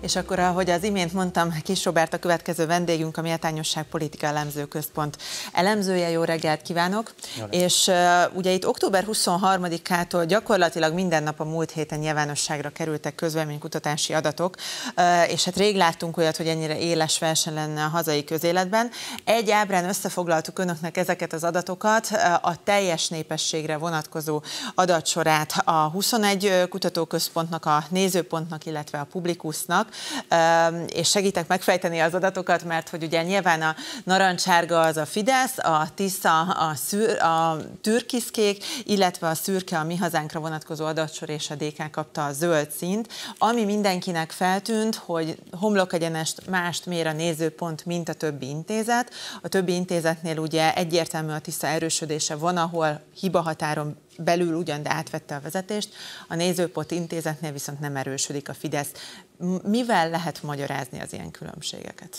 És akkor, ahogy az imént mondtam, Kis Robert a következő vendégünk, a Méltányosság Politika Elemző Központ elemzője. Jó reggelt kívánok! Jó reggelt. És uh, ugye itt október 23-ától gyakorlatilag minden nap a múlt héten nyilvánosságra kerültek közvéleménykutatási adatok, uh, és hát rég láttunk olyat, hogy ennyire éles verseny lenne a hazai közéletben. Egy ábrán összefoglaltuk önöknek ezeket az adatokat, a teljes népességre vonatkozó adatsorát a 21 kutatóközpontnak, a nézőpontnak, illetve a publikusnak, Ehm, és segítek megfejteni az adatokat, mert hogy ugye nyilván a narancsárga az a Fidesz, a Tisza a, szűr, a türkiszkék, illetve a szürke a mi hazánkra vonatkozó adatsor és a DK kapta a zöld szint, ami mindenkinek feltűnt, hogy homlokegyenest mást mér a nézőpont, mint a többi intézet. A többi intézetnél ugye egyértelmű a Tisza erősödése van, ahol hibahatáron belül ugyan, de átvette a vezetést, a Nézőpont intézetnél viszont nem erősödik a Fidesz. Mivel lehet magyarázni az ilyen különbségeket?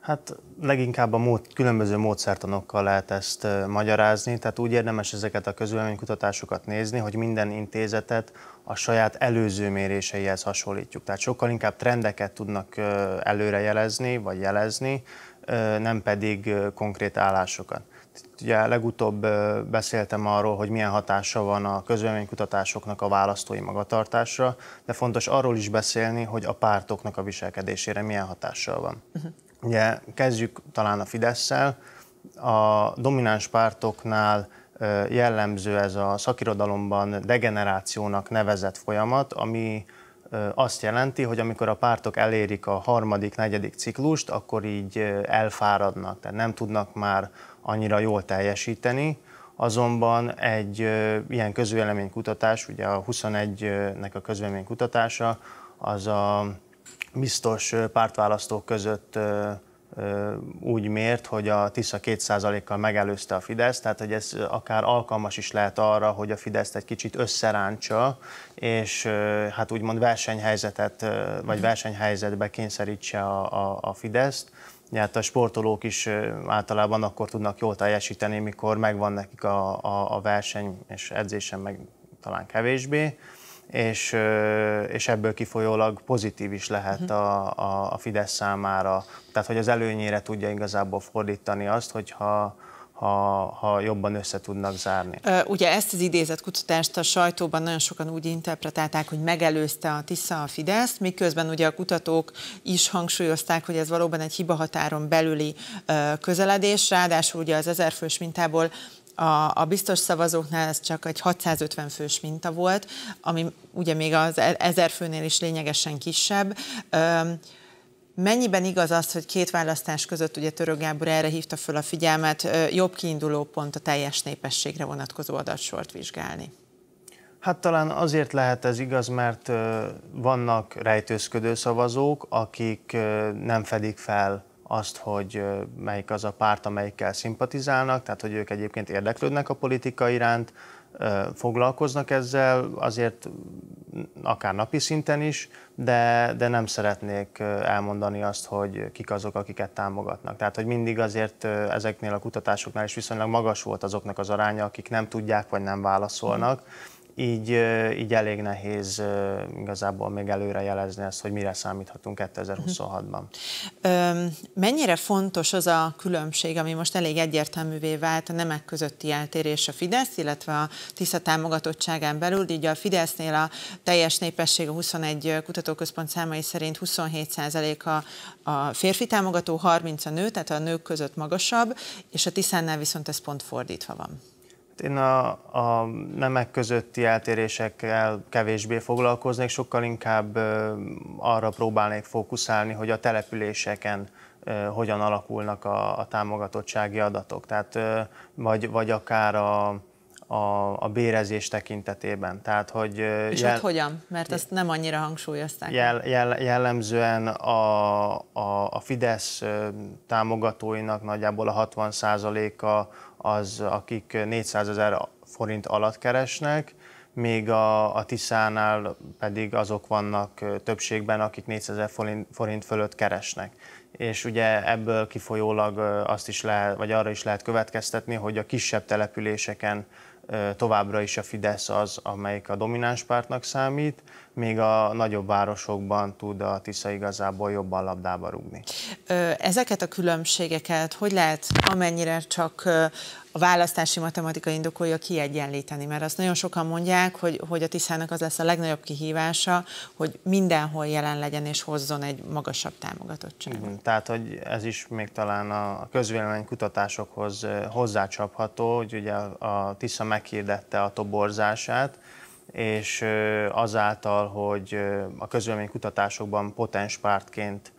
Hát leginkább a mód, különböző módszertanokkal lehet ezt uh, magyarázni, tehát úgy érdemes ezeket a közvéleménykutatásokat nézni, hogy minden intézetet a saját előző méréseihez hasonlítjuk. Tehát sokkal inkább trendeket tudnak uh, előrejelezni, vagy jelezni, nem pedig konkrét állásokat. Ugye legutóbb beszéltem arról, hogy milyen hatása van a kutatásoknak a választói magatartásra, de fontos arról is beszélni, hogy a pártoknak a viselkedésére milyen hatással van. Uh-huh. Ugye kezdjük talán a Fidesz-szel. A domináns pártoknál jellemző ez a szakirodalomban degenerációnak nevezett folyamat, ami azt jelenti, hogy amikor a pártok elérik a harmadik, negyedik ciklust, akkor így elfáradnak, tehát nem tudnak már annyira jól teljesíteni, azonban egy ilyen közvéleménykutatás, ugye a 21-nek a közvéleménykutatása, az a biztos pártválasztók között úgy mért, hogy a Tisza 2%-kal megelőzte a Fidesz, tehát hogy ez akár alkalmas is lehet arra, hogy a Fidesz egy kicsit összeráncsa, és hát úgymond versenyhelyzetet, vagy versenyhelyzetbe kényszerítse a, a, a Fideszt. Hát a sportolók is általában akkor tudnak jól teljesíteni, mikor megvan nekik a, a, a verseny, és edzésen meg talán kevésbé és, és ebből kifolyólag pozitív is lehet mhm. a, a, a Fidesz számára. Tehát, hogy az előnyére tudja igazából fordítani azt, hogyha ha, ha jobban össze tudnak zárni. Ugye ezt az kutatást a sajtóban nagyon sokan úgy interpretálták, hogy megelőzte a TISZA a Fidesz, miközben ugye a kutatók is hangsúlyozták, hogy ez valóban egy hibahatáron belüli közeledés, ráadásul ugye az ezerfős mintából a, a biztos szavazóknál ez csak egy 650 fős minta volt, ami ugye még az 1000 e, főnél is lényegesen kisebb. Öm, Mennyiben igaz az, hogy két választás között ugye Török Gábor erre hívta föl a figyelmet, jobb kiinduló pont a teljes népességre vonatkozó adatsort vizsgálni? Hát talán azért lehet ez igaz, mert vannak rejtőzködő szavazók, akik nem fedik fel azt, hogy melyik az a párt, amelyikkel szimpatizálnak, tehát hogy ők egyébként érdeklődnek a politika iránt, foglalkoznak ezzel, azért akár napi szinten is, de, de nem szeretnék elmondani azt, hogy kik azok, akiket támogatnak. Tehát, hogy mindig azért ezeknél a kutatásoknál is viszonylag magas volt azoknak az aránya, akik nem tudják vagy nem válaszolnak. Mm így, így elég nehéz igazából még előre jelezni hogy mire számíthatunk 2026-ban. Mennyire fontos az a különbség, ami most elég egyértelművé vált a nemek közötti eltérés a Fidesz, illetve a Tisza támogatottságán belül, így a Fidesznél a teljes népesség a 21 kutatóközpont számai szerint 27% a, a férfi támogató, 30 a nő, tehát a nők között magasabb, és a Tiszánál viszont ez pont fordítva van. Én a, a nemek közötti eltérésekkel kevésbé foglalkoznék, sokkal inkább arra próbálnék fókuszálni, hogy a településeken hogyan alakulnak a, a támogatottsági adatok, tehát vagy, vagy akár a, a, a bérezés tekintetében. Tehát, hogy És jel... ott hogyan? Mert ezt nem annyira hangsúlyozták. Jel, jel, jellemzően a, a, a Fidesz támogatóinak nagyjából a 60%-a az, akik 400 ezer forint alatt keresnek, még a, a Tiszánál pedig azok vannak többségben, akik 400 ezer forint, forint fölött keresnek. És ugye ebből kifolyólag azt is lehet, vagy arra is lehet következtetni, hogy a kisebb településeken továbbra is a Fidesz az, amelyik a domináns pártnak számít, még a nagyobb városokban tud a Tisza igazából jobban labdába rugni. Ezeket a különbségeket hogy lehet amennyire csak a választási matematika indokolja kiegyenlíteni, mert azt nagyon sokan mondják, hogy, hogy a Tiszának az lesz a legnagyobb kihívása, hogy mindenhol jelen legyen és hozzon egy magasabb támogatottságot. Uh-huh. tehát, hogy ez is még talán a közvélemény kutatásokhoz hozzácsapható, hogy ugye a Tisza meghirdette a toborzását, és azáltal, hogy a kutatásokban potens pártként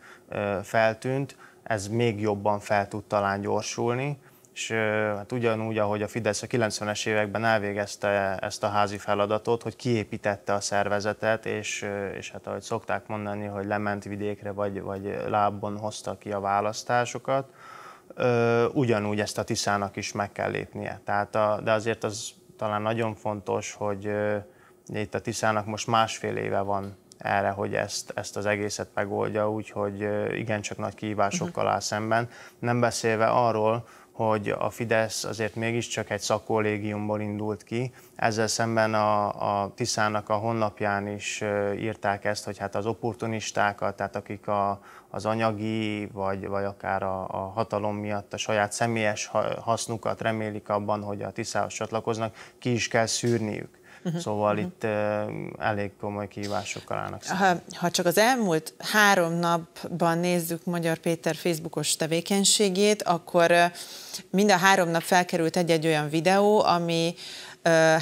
feltűnt, ez még jobban fel tud talán gyorsulni, és hát ugyanúgy, ahogy a Fidesz a 90-es években elvégezte ezt a házi feladatot, hogy kiépítette a szervezetet, és, és hát ahogy szokták mondani, hogy lement vidékre, vagy, vagy lábon hozta ki a választásokat, ugyanúgy ezt a Tiszának is meg kell lépnie. Tehát a, de azért az talán nagyon fontos, hogy itt a Tiszának most másfél éve van erre, hogy ezt, ezt az egészet megoldja, úgyhogy igencsak nagy kihívásokkal áll szemben. Nem beszélve arról, hogy a Fidesz azért mégiscsak egy szakkollégiumból indult ki. Ezzel szemben a, a Tiszának a honlapján is írták ezt, hogy hát az opportunistákat, tehát akik a, az anyagi vagy, vagy akár a, a hatalom miatt a saját személyes hasznukat remélik abban, hogy a Tiszához csatlakoznak, ki is kell szűrniük huh Szóval uh-huh. itt eh, elég komoly kihívásokkal állnak ha, ha csak az elmúlt három napban nézzük Magyar Péter Facebookos tevékenységét, akkor eh, mind a három nap felkerült egy-egy olyan videó, ami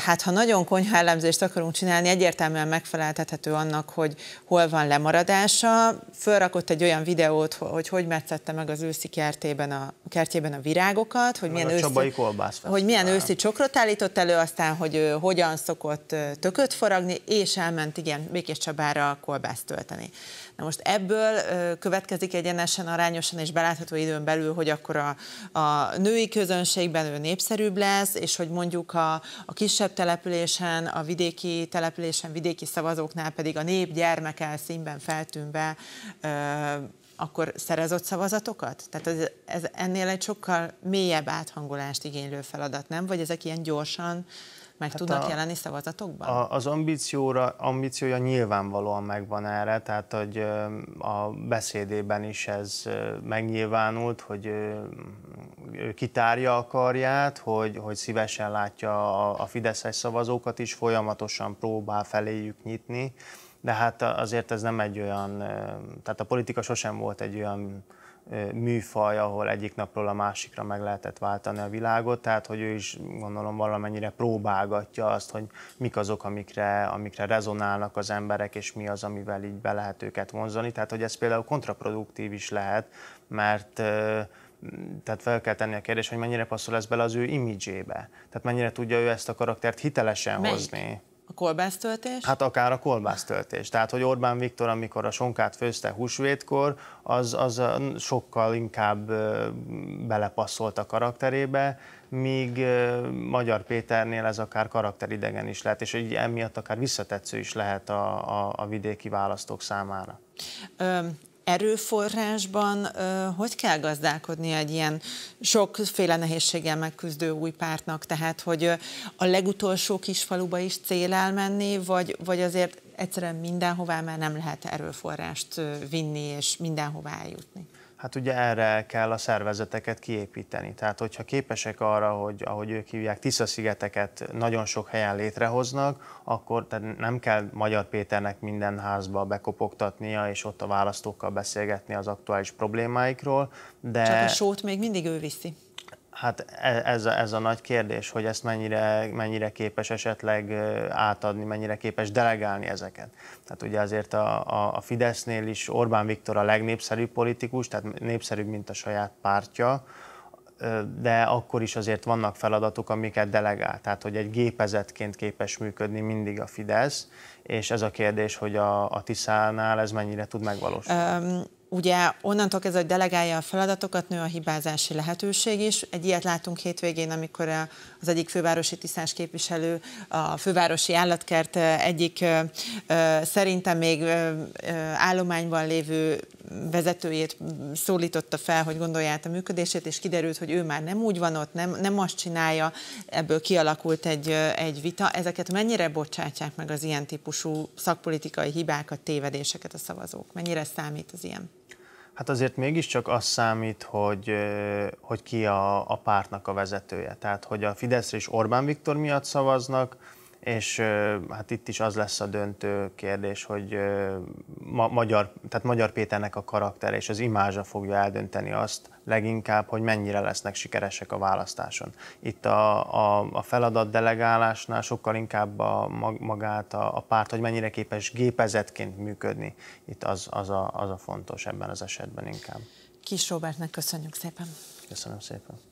Hát ha nagyon konyha elemzést akarunk csinálni, egyértelműen megfeleltethető annak, hogy hol van lemaradása. Fölrakott egy olyan videót, hogy hogy metszette meg az őszi kertében a, kertjében a virágokat, hogy milyen, milyen, őszi, hogy milyen őszi csokrot állított elő, aztán, hogy ő hogyan szokott tököt foragni, és elment, igen, Békés Csabára kolbászt tölteni. Na most ebből következik egyenesen, arányosan és belátható időn belül, hogy akkor a, a női közönségben ő népszerűbb lesz, és hogy mondjuk a, a kisebb településen, a vidéki településen, vidéki szavazóknál pedig a nép gyermeke színben feltűnve akkor szerezott szavazatokat? Tehát ez, ez ennél egy sokkal mélyebb áthangolást igénylő feladat, nem? Vagy ezek ilyen gyorsan meg hát tudnak a, jelenni szavazatokban? A, az ambícióra, ambíciója nyilvánvalóan megvan erre, tehát hogy a beszédében is ez megnyilvánult, hogy ő, kitárja a karját, hogy, hogy szívesen látja a, a fideszes szavazókat is, folyamatosan próbál feléjük nyitni, de hát azért ez nem egy olyan, tehát a politika sosem volt egy olyan műfaj, ahol egyik napról a másikra meg lehetett váltani a világot, tehát hogy ő is gondolom valamennyire próbálgatja azt, hogy mik azok, amikre, amikre rezonálnak az emberek, és mi az, amivel így be lehet őket vonzani. Tehát, hogy ez például kontraproduktív is lehet, mert tehát fel kell tenni a kérdést, hogy mennyire passzol ez bele az ő imidzsébe. Tehát mennyire tudja ő ezt a karaktert hitelesen Melyik? hozni. A kolbásztöltés? Hát akár a kolbásztöltés. Tehát, hogy Orbán Viktor, amikor a sonkát főzte húsvétkor, az, az sokkal inkább belepasszolt a karakterébe, míg Magyar Péternél ez akár karakteridegen is lehet, és így emiatt akár visszatetsző is lehet a, a, a vidéki választók számára erőforrásban hogy kell gazdálkodni egy ilyen sokféle nehézséggel megküzdő új pártnak? Tehát, hogy a legutolsó kis faluba is cél elmenni, vagy, vagy azért egyszerűen mindenhová már nem lehet erőforrást vinni és mindenhová eljutni? Hát ugye erre kell a szervezeteket kiépíteni. Tehát, hogyha képesek arra, hogy ahogy ők hívják, Tisza-szigeteket nagyon sok helyen létrehoznak, akkor tehát nem kell Magyar Péternek minden házba bekopogtatnia, és ott a választókkal beszélgetni az aktuális problémáikról. De... Csak a sót még mindig ő viszi. Hát e, ez a, ez a nagy kérdés, hogy ezt mennyire, mennyire képes esetleg átadni, mennyire képes delegálni ezeket. Tehát ugye azért a, a, a Fidesznél is Orbán Viktor a legnépszerűbb politikus, tehát népszerűbb, mint a saját pártja, de akkor is azért vannak feladatok, amiket delegál. Tehát, hogy egy gépezetként képes működni mindig a Fidesz, és ez a kérdés, hogy a, a Tiszánál ez mennyire tud megvalósulni. Um Ugye onnantól kezdve, hogy delegálja a feladatokat, nő a hibázási lehetőség is. Egy ilyet látunk hétvégén, amikor eh, az egyik fővárosi tisztás képviselő a fővárosi állatkert eh, egyik eh, szerintem még állományban lévő vezetőjét szólította fel, hogy gondolja át a működését, és kiderült, hogy ő már nem úgy van ott, nem, nem azt csinálja, ebből kialakult egy, egy vita. Ezeket mennyire bocsátják meg az ilyen típusú szakpolitikai hibákat, tévedéseket a szavazók? Mennyire számít az ilyen? Hát azért mégiscsak az számít, hogy, hogy ki a, a pártnak a vezetője. Tehát, hogy a Fidesz és Orbán Viktor miatt szavaznak, és hát itt is az lesz a döntő kérdés, hogy ma, magyar, tehát Magyar Péternek a karaktere és az imázsa fogja eldönteni azt leginkább, hogy mennyire lesznek sikeresek a választáson. Itt a, a, a feladat delegálásnál sokkal inkább a, magát a, a párt, hogy mennyire képes gépezetként működni. Itt az, az, a, az a fontos ebben az esetben inkább. Kis Robertnek köszönjük szépen. Köszönöm szépen.